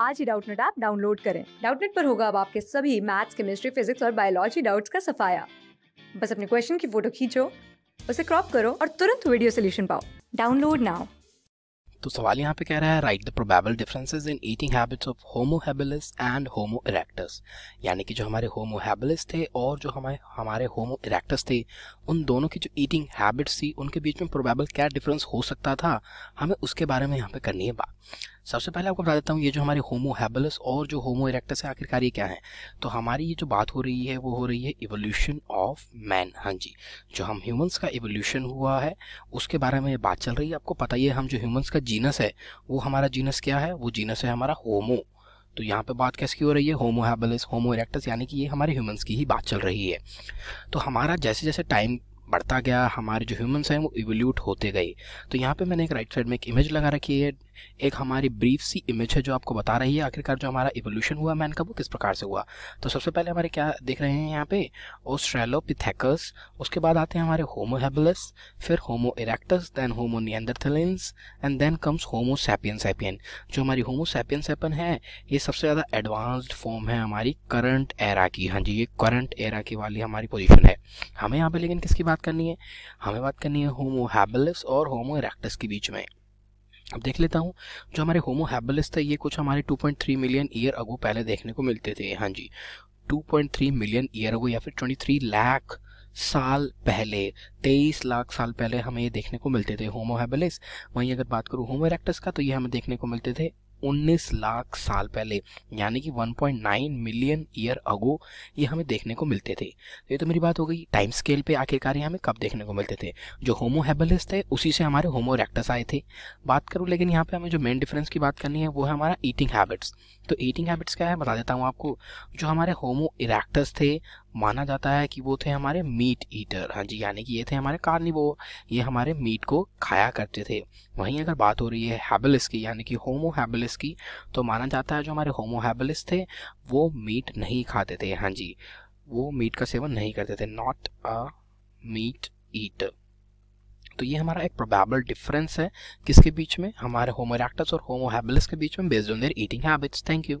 आज ही Doubtnut app download करें डाउटनेट पर होगा अब आपके सभी मैथ्स केमिस्ट्री फिजिक्स और बायोलॉजी डाउट्स का सफाया बस अपने क्वेश्चन की फोटो खींचो उसे क्रॉप करो और तुरंत वीडियो सोल्यूशन पाओ डाउनलोड नाउ तो सवाल यहाँ पे कह रहा है write the probable differences in eating habits of Homo habilis and Homo erectus यानी कि जो हमारे होमो हैबिलिस थे और जो हमारे हमारे होमो इरेक्टस थे उन दोनों की जो ईटिंग हैबिट्स थी उनके बीच में प्रोबेबल क्या डिफरेंस हो सकता था हमें उसके बारे में यहाँ पे करनी है बात सबसे पहले आपको बता देता हूँ ये जो हमारे होमो हैबलस और जो होमो इरेक्टस है आखिरकार ये क्या है तो हमारी ये जो बात हो रही है वो हो रही है इवोल्यूशन ऑफ मैन हाँ जी जो हम ह्यूमंस का इवोल्यूशन हुआ है उसके बारे में बात चल रही है आपको पता ही है हम जो ह्यूमंस का जीनस है वो हमारा जीनस क्या है वो जीनस है हमारा होमो तो यहाँ पे बात कैसे की हो रही है होमो हैबलस होमो इरेक्टस यानी कि ये हमारे ह्यूमंस की ही बात चल रही है तो हमारा जैसे जैसे टाइम बढ़ता गया हमारे जो ह्यूमन्स हैं वो इवोल्यूट होते गए तो यहाँ पे मैंने एक राइट साइड में एक इमेज लगा रखी है एक हमारी ब्रीफ सी इमेज है जो आपको बता रही है आखिरकार जो हमारा इवोल्यूशन हुआ मैन का वो किस प्रकार से हुआ तो सबसे पहले हमारे क्या देख रहे हैं यहाँ पे ओस्ट्रेलोपिथेकस उसके बाद आते हैं हमारे होमोहेबलस फिर Homo erectus then Homo neanderthalensis and then comes Homo sapien जो हमारी होमो सेपन है ये सबसे ज़्यादा एडवांस्ड फॉर्म है हमारी करंट एरा की हाँ जी ये करंट एरा की वाली हमारी पोजिशन है हमें यहाँ पर लेकिन किसकी बात बात करनी है हमें बात करनी है होमो हैबलिस और होमो इरेक्टस के बीच में अब देख लेता हूँ जो हमारे होमो हैबलिस थे ये कुछ हमारे 2.3 मिलियन ईयर अगो पहले देखने को मिलते थे हाँ जी 2.3 मिलियन ईयर अगो या फिर 23 लाख साल पहले 23 लाख साल पहले हमें ये देखने को मिलते थे होमो हैबलिस वहीं अगर बात करूँ होमो इरेक्टस का तो ये हमें देखने को मिलते थे 19 लाख साल पहले यानी कि 1.9 मिलियन ईयर अगो ये हमें देखने को मिलते थे तो ये तो मेरी बात हो गई टाइम स्केल पे आखिरकार ये हमें कब देखने को मिलते थे जो होमो हेबलिस थे उसी से हमारे होमो रेक्टस आए थे बात करूँ लेकिन यहाँ पे हमें जो मेन डिफरेंस की बात करनी है वो है हमारा ईटिंग हैबिट्स तो ईटिंग हैबिट्स क्या है बता देता हूँ आपको जो हमारे होमो इरेक्टस थे माना जाता है कि वो थे हमारे मीट ईटर हाँ जी यानी कि ये थे हमारे वो ये हमारे मीट को खाया करते थे वहीं अगर बात हो रही है हैबलिस की यानी कि होमो हैबलिस की तो माना जाता है जो हमारे होमो हैबलिस थे वो मीट नहीं खाते थे हाँ जी वो मीट का सेवन नहीं करते थे नॉट अ मीट ईटर तो ये हमारा एक प्रोबेबल डिफरेंस है किसके बीच में हमारे होमोरैक्टस और होमो के बीच में based on their eating habits thank you